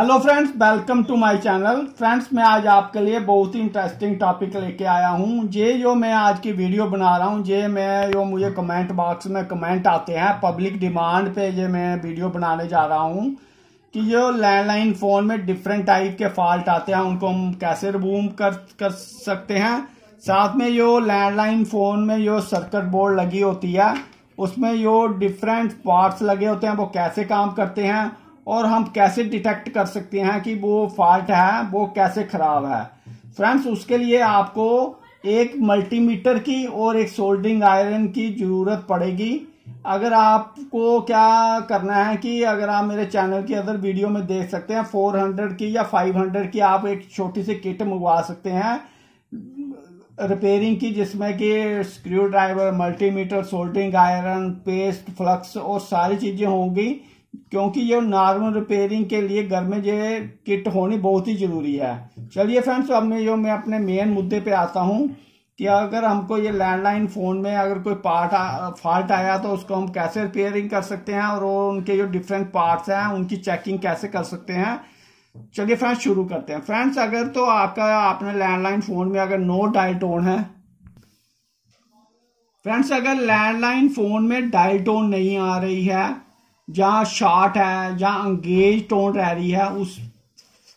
hello friends welcome to my channel friends मैं आज आपके लिए बहुत ही इंटरेस्टिंग टॉपिक लेके आया हूँ ये जो मैं आज की वीडियो बना रहा हूँ ये मैं जो मुझे कमेंट बॉक्स में कमेंट आते हैं पब्लिक डिमांड पे ये मैं वीडियो बनाने जा रहा हूँ कि जो लैंडलाइन फ़ोन में डिफरेंट टाइप के फॉल्ट आते हैं उनको हम कैसे रिमूव कर कर सकते हैं साथ में जो लैंडलाइन फ़ोन में जो सर्कट बोर्ड लगी होती है उसमें जो डिफरेंट पार्ट्स लगे होते हैं वो कैसे काम करते हैं और हम कैसे डिटेक्ट कर सकते हैं कि वो फॉल्ट है वो कैसे खराब है फ्रेंड्स उसके लिए आपको एक मल्टीमीटर की और एक सोल्डिंग आयरन की जरूरत पड़ेगी अगर आपको क्या करना है कि अगर आप मेरे चैनल की अदर वीडियो में देख सकते हैं 400 की या 500 की आप एक छोटी सी किट मंगवा सकते हैं रिपेयरिंग की जिसमें कि screw driver multimeter soldering iron paste flux और सारी चीज़ें होंगी क्योंकि ये नॉर्मल रिपेयरिंग के लिए घर में ये किट होनी बहुत ही ज़रूरी है चलिए फ्रेंड्स अब मैं जो मैं अपने मेन मुद्दे पे आता हूँ कि अगर हमको ये लैंडलाइन फ़ोन में अगर कोई पार्ट फॉल्ट आया तो उसको हम कैसे रिपेयरिंग कर सकते हैं और उनके जो डिफरेंट पार्ट्स हैं उनकी चेकिंग कैसे कर सकते हैं चलिए फ्रेंड्स शुरू करते हैं फ्रेंड्स अगर तो आपका आपने लैंडलाइन फ़ोन में अगर नो डायल टोन है फ्रेंड्स अगर लैंडलाइन फ़ोन में डायल टोन नहीं आ रही है जहाँ शार्ट है जहाँ अंगेज टोन रह रही है उस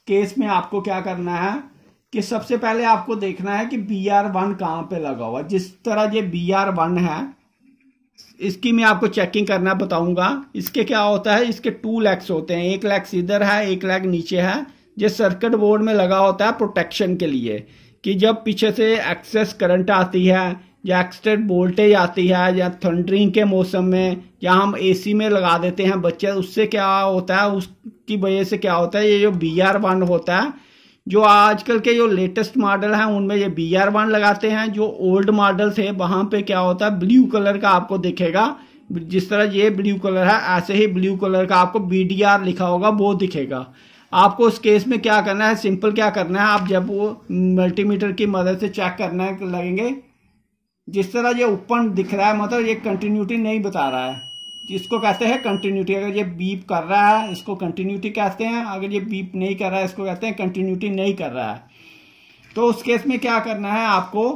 केस में आपको क्या करना है कि सबसे पहले आपको देखना है कि बी आर वन कहाँ पर लगा हुआ जिस तरह ये बी आर वन है इसकी मैं आपको चेकिंग करना बताऊंगा इसके क्या होता है इसके टू लैक्स होते हैं एक लैक्स इधर है एक लैग नीचे है जो सर्किट बोर्ड में लगा होता है प्रोटेक्शन के लिए कि जब पीछे से एक्सेस करंट आती है या एक्स्ट्रा वोल्टेज आती है या थंडरिंग के मौसम में या हम एसी में लगा देते हैं बच्चे उससे क्या होता है उसकी वजह से क्या होता है ये जो बी आर वन होता है जो आजकल के जो लेटेस्ट मॉडल हैं उनमें ये बी आर वन लगाते हैं जो ओल्ड मॉडल थे वहाँ पे क्या होता है ब्लू कलर का आपको दिखेगा जिस तरह ये ब्लू कलर है ऐसे ही ब्लू कलर का आपको बी डी आर लिखा होगा वो दिखेगा आपको उस केस में क्या करना है सिंपल क्या करना है आप जब वो मल्टीमीटर की मदद से चेक करना लगेंगे जिस तरह ये ऊपर दिख रहा है मतलब ये कंटिन्यूटी नहीं बता रहा है इसको कहते हैं कंटिन्यूटी अगर ये बीप कर रहा है इसको कंटिन्यूटी कहते हैं अगर ये बीप नहीं कर रहा है इसको कहते हैं कंटिन्यूटी नहीं कर रहा है तो उस केस में क्या करना है आपको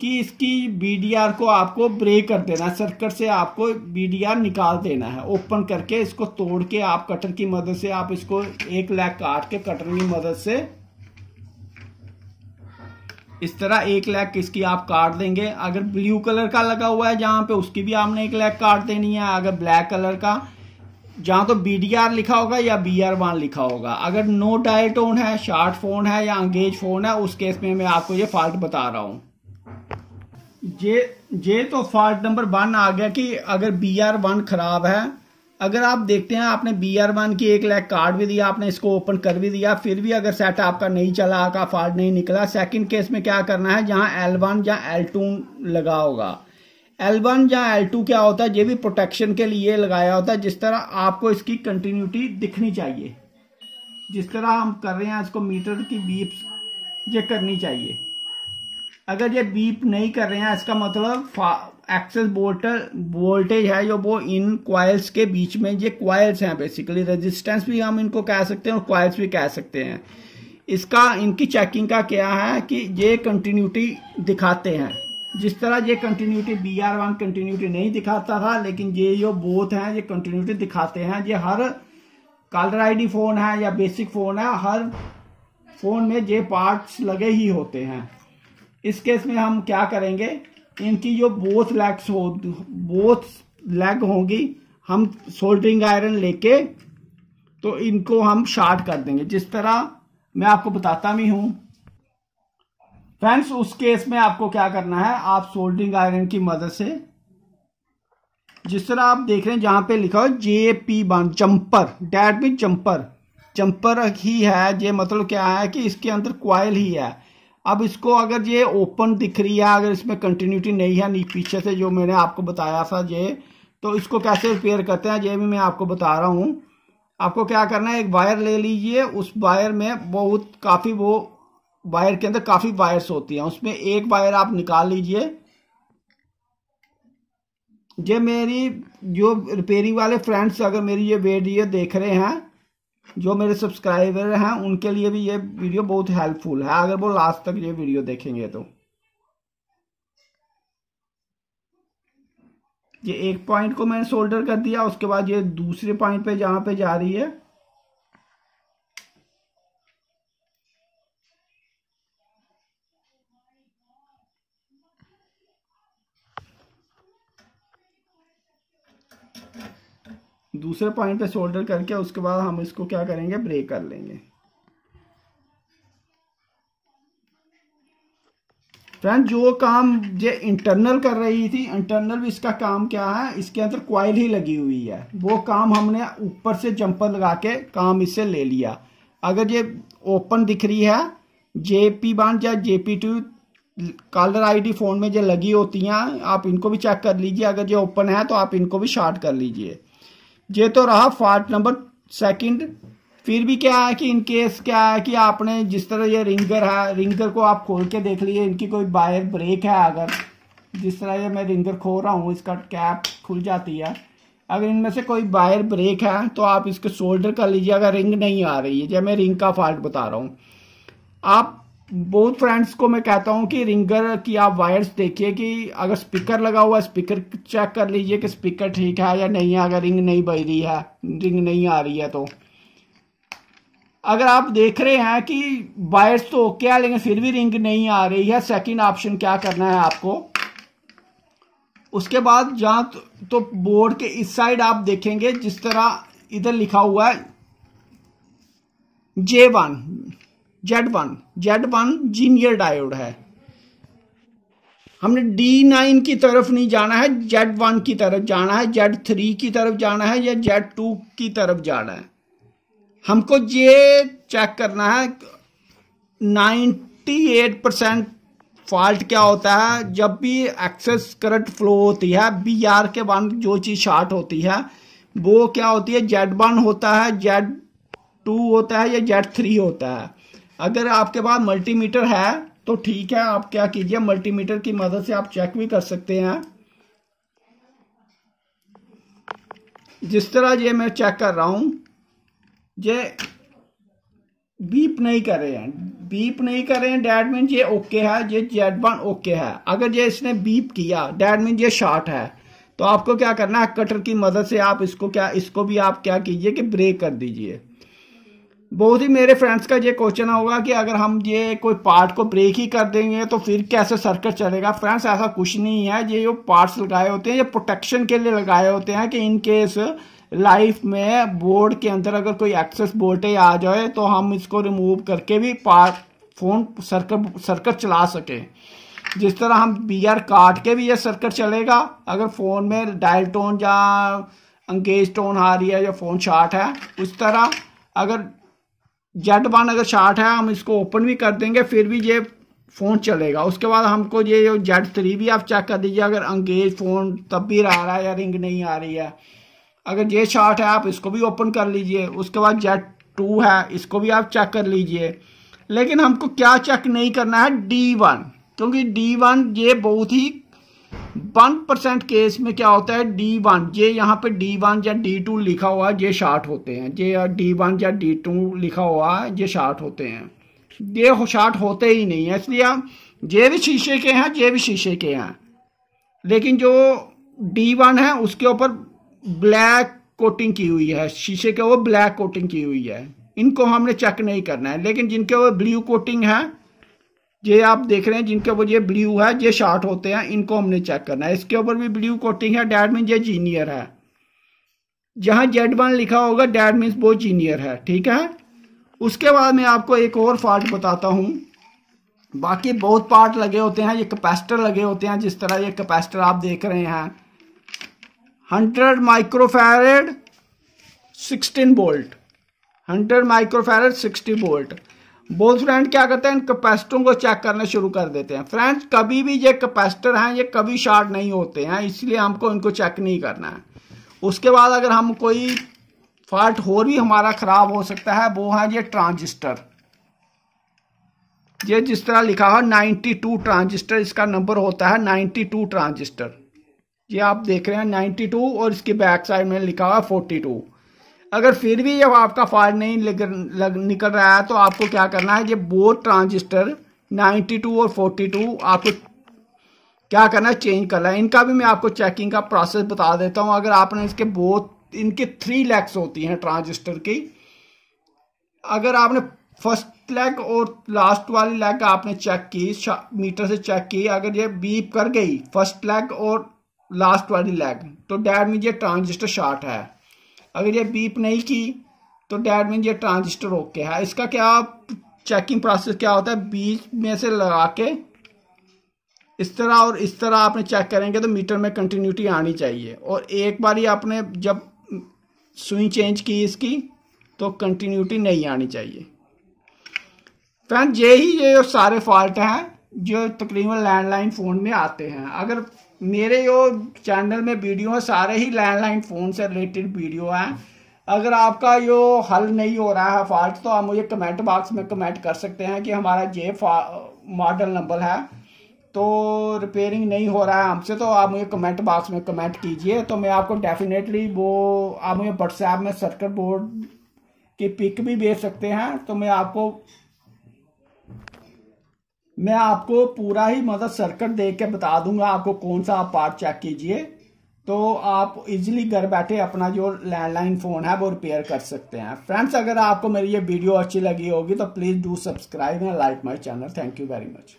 कि इसकी बीडीआर को आपको ब्रेक कर देना है सर्कट से आपको बीडीआर निकाल देना है ओपन करके इसको तोड़ के आप कटर की मदद से आप इसको एक लैग काट के कटर की मदद से इस तरह एक लैक किसकी आप काट देंगे अगर ब्लू कलर का लगा हुआ है जहाँ पे उसकी भी आपने एक लैक काट देनी है अगर ब्लैक कलर का जहाँ तो बी डी आर लिखा होगा या बी आर वन लिखा होगा अगर नो डायल टोन है शार्ट फोन है या अंगेज फोन है उस केस में मैं आपको ये फॉल्ट बता रहा हूँ ये ये तो फॉल्ट नंबर वन आ गया कि अगर बी आर वन खराब है अगर आप देखते हैं आपने बी आर वन की एक लैक कार्ड भी दिया आपने इसको ओपन कर भी दिया फिर भी अगर सेट आपका नहीं चला आपका फॉल्ट नहीं निकला सेकंड केस में क्या करना है जहां एल वन या एल टू लगा होगा एल वन या एल टू क्या होता है ये भी प्रोटेक्शन के लिए लगाया होता है जिस तरह आपको इसकी कंटिन्यूटी दिखनी चाहिए जिस तरह हम कर रहे हैं इसको मीटर की बीप ये करनी चाहिए अगर ये बीप नहीं कर रहे हैं इसका मतलब एक्सेस वोल्टर वोल्टेज है जो वो इन क्वाइल्स के बीच में ये क्वाइल्स हैं बेसिकली रेजिस्टेंस भी हम इनको कह सकते हैं और क्वाइल्स भी कह सकते हैं इसका इनकी चेकिंग का क्या है कि ये कंटिन्यूटी दिखाते हैं जिस तरह ये continuity B R one continuity नहीं दिखाता था लेकिन ये जो बोथ हैं ये कंटिन्यूटी दिखाते हैं ये हर कलर आईडी फोन है या बेसिक फोन है हर फोन में ये पार्ट्स लगे ही होते हैं इस केस में हम क्या करेंगे इनकी जो बोथ लेग्स हो बोथ लेग होगी हम सोल्डरिंग आयरन लेके तो इनको हम शार्ट कर देंगे जिस तरह मैं आपको बताता भी हूं फ्रेंड्स उस केस में आपको क्या करना है आप सोल्डरिंग आयरन की मदद से जिस तरह आप देख रहे हैं जहां पे लिखा हो J P one jumper that mean jumper jumper ही है ये मतलब क्या है कि इसके अंदर क्वाइल ही है अब इसको अगर ये ओपन दिख रही है अगर इसमें कंटिन्यूटी नहीं है नहीं पीछे से जो मैंने आपको बताया था ये तो इसको कैसे रिपेयर करते हैं ये भी मैं आपको बता रहा हूँ आपको क्या करना है एक वायर ले लीजिए उस वायर में बहुत काफ़ी वो वायर के अंदर काफ़ी वायर्स होती हैं उसमें एक वायर आप निकाल लीजिए ये मेरी जो रिपेयरिंग वाले फ्रेंड्स अगर मेरी ये वेडियो देख रहे हैं जो मेरे सब्सक्राइबर हैं उनके लिए भी ये वीडियो बहुत हेल्पफुल है अगर वो लास्ट तक ये वीडियो देखेंगे तो ये एक पॉइंट को मैंने सोल्डर कर दिया उसके बाद ये दूसरे पॉइंट पे जहां पे जा रही है दूसरे पॉइंट पे शोल्डर करके उसके बाद हम इसको क्या करेंगे ब्रेक कर लेंगे फ्रेंड जो काम ये इंटरनल कर रही थी इंटरनल भी इसका काम क्या है इसके अंदर क्वाइल ही लगी हुई है वो काम हमने ऊपर से जंपर लगा के काम इससे ले लिया अगर ये ओपन दिख रही है जे पी वन या J P two caller ID phone में जो लगी होती हैं आप इनको भी चेक कर लीजिए अगर ये ओपन है तो आप इनको भी शार्ट कर लीजिए ये तो रहा फॉल्ट नंबर सेकंड फिर भी क्या है कि इन केस क्या है कि आपने जिस तरह ये रिंगर है रिंगर को आप खोल के देख लीजिए इनकी कोई बायर ब्रेक है अगर जिस तरह ये मैं रिंगर खो रहा हूँ इसका कैप खुल जाती है अगर इनमें से कोई वायर ब्रेक है तो आप इसके शोल्डर कर लीजिए अगर रिंग नहीं आ रही है जब मैं रिंग का फॉल्ट बता रहा हूँ आप बहुत फ्रेंड्स को मैं कहता हूं कि रिंगर की आप वायर्स देखिए कि अगर स्पीकर लगा हुआ है स्पीकर चेक कर लीजिए कि स्पीकर ठीक है या नहीं है अगर रिंग नहीं बज रही है रिंग नहीं आ रही है तो अगर आप देख रहे हैं कि वायर्स तो ओके है लेकिन फिर भी रिंग नहीं आ रही है सेकंड ऑप्शन क्या करना है आपको उसके बाद जहां तो बोर्ड तो के इस साइड आप देखेंगे जिस तरह इधर लिखा हुआ है J one Z one Z one zener diode है हमने डी नाइन की तरफ नहीं जाना है जेड वन की तरफ जाना है जेड थ्री की तरफ जाना है या जेड टू की तरफ जाना है हमको ये चेक करना है नाइन्टी एट परसेंट फॉल्ट क्या होता है जब भी एक्सेस करंट फ्लो होती है बी आर के वन जो चीज़ शार्ट होती है वो क्या होती है जेड वन होता है जेड टू होता है या जेड थ्री होता है अगर आपके पास मल्टीमीटर है तो ठीक है आप क्या कीजिए मल्टीमीटर की मदद से आप चेक भी कर सकते हैं जिस तरह ये मैं चेक कर रहा हूं ये बीप नहीं कर रहे हैं बीप नहीं कर रहे हैं डैट मीन ये ओके है ये जेड वन ओके है अगर ये इसने बीप किया डैट मीन ये शॉर्ट है तो आपको क्या करना है कटर की मदद से आप इसको क्या इसको भी आप क्या कीजिए कि ब्रेक कर दीजिए बहुत ही मेरे फ्रेंड्स का ये क्वेश्चन होगा कि अगर हम ये कोई पार्ट को ब्रेक ही कर देंगे तो फिर कैसे सर्कट चलेगा फ्रेंड्स ऐसा कुछ नहीं है ये जो पार्ट्स लगाए होते हैं ये प्रोटेक्शन के लिए लगाए होते हैं कि इन केस लाइफ में बोर्ड के अंदर अगर कोई एक्सेस बोल्टेज आ जाए तो हम इसको रिमूव करके भी पार्ट फोन सर्कट सर्कट चला सकें जिस तरह हम बी आर काट के भी ये सर्कट चलेगा अगर फ़ोन में डायल टोन या अंगेज टोन आ रही है या फ़ोन शार्ट है उस तरह अगर जेड वन अगर शार्ट है हम इसको ओपन भी कर देंगे फिर भी ये फ़ोन चलेगा उसके बाद हमको ये जो जेड थ्री भी आप चेक कर दीजिए अगर अंगेज फ़ोन तब भी आ रहा है या रिंग नहीं आ रही है अगर ये शार्ट है आप इसको भी ओपन कर लीजिए उसके बाद जेड टू है इसको भी आप चेक कर लीजिए लेकिन हमको क्या चेक नहीं करना है डी वन क्योंकि डी वन ये बहुत ही वन परसेंट केस में क्या होता है डी वन ये यहाँ पे डी वन या डी टू लिखा हुआ ये शार्ट होते हैं ये डी वन या डी टू लिखा हुआ है ये शार्ट होते हैं ये शार्ट होते ही नहीं है इसलिए ये भी शीशे के हैं ये भी शीशे के हैं लेकिन जो डी वन है उसके ऊपर ब्लैक कोटिंग की हुई है शीशे के वो ब्लैक कोटिंग की हुई है इनको हमने चेक नहीं करना है लेकिन जिनके वो ब्लू कोटिंग है ये आप देख रहे हैं जिनके ऊपर ये ब्लू है ये शार्ट होते हैं इनको हमने चेक करना है इसके ऊपर भी ब्लू कोटिंग है डैट मीन ये जीनियर है जहाँ जेड वन लिखा होगा डैट मीन्स वो जीनियर है ठीक है उसके बाद मैं आपको एक और फॉल्ट बताता हूँ बाकी बहुत पार्ट लगे होते हैं ये कैपेसिटर लगे होते हैं जिस तरह ये कैपेसिटर आप देख रहे हैं hundred microfarad sixteen volt hundred microfarad sixty volt बोल फ्रेंड क्या करते हैं इन कैपेसिटरों को चेक करना शुरू कर देते हैं फ्रेंड्स कभी भी ये कैपेसिटर हैं ये कभी शार्ट नहीं होते हैं इसलिए हमको इनको चेक नहीं करना है उसके बाद अगर हम कोई फॉल्ट और भी हमारा ख़राब हो सकता है वो है ये ट्रांजिस्टर ये जिस तरह लिखा हुआ टू ट्रांजिस्टर इसका नंबर होता है टू ट्रांजिस्टर ये आप देख रहे हैं टू और इसकी बैक साइड में लिखा हुआ टू अगर फिर भी ये आपका फॉल्ट नहीं लग, लग निकल रहा है तो आपको क्या करना है ये बोथ ट्रांजिस्टर 92 और 42 आपको क्या करना है चेंज करना है इनका भी मैं आपको चेकिंग का प्रोसेस बता देता हूँ अगर आपने इसके बोथ इनके थ्री लैक्स होती हैं ट्रांजिस्टर की अगर आपने फर्स्ट लैग और लास्ट वाली लैग आपने चेक की मीटर से चेक की अगर ये बीप कर गई फर्स्ट लैग और लास्ट वाली लैग तो डैट ये ट्रांजिस्टर शार्ट है अगर ये बीप नहीं की तो डैट मीन ये ट्रांजिस्टर ओके है इसका क्या चेकिंग प्रोसेस क्या होता है बीच में से लगा के इस तरह और इस तरह आपने चेक करेंगे तो मीटर में कंटिन्यूटी आनी चाहिए और एक बार ही आपने जब सुई चेंज की इसकी तो कंटिन्यूटी नहीं आनी चाहिए फ्रेंड यही ये सारे फॉल्ट हैं जो तकरीबन लैंडलाइन फ़ोन में आते हैं अगर मेरे यो चैनल में वीडियो सारे ही लैंडलाइन फ़ोन से रिलेटेड वीडियो हैं अगर आपका यो हल नहीं हो रहा है फॉल्ट तो आप मुझे कमेंट बॉक्स में कमेंट कर सकते हैं कि हमारा ये मॉडल नंबर है तो रिपेयरिंग नहीं हो रहा है हमसे तो आप मुझे कमेंट बॉक्स में कमेंट कीजिए तो मैं आपको डेफिनेटली वो आप मुझे व्हाट्सएप में सर्किट बोर्ड की पिक भी भेज सकते हैं तो मैं आपको मैं आपको पूरा ही मतलब सर्कट देख के बता दूंगा आपको कौन सा आप पार्ट चेक कीजिए तो आप इजीली घर बैठे अपना जो लैंडलाइन फ़ोन है वो रिपेयर कर सकते हैं फ्रेंड्स अगर आपको मेरी ये वीडियो अच्छी लगी होगी तो please do subscribe and like my channel thank you very much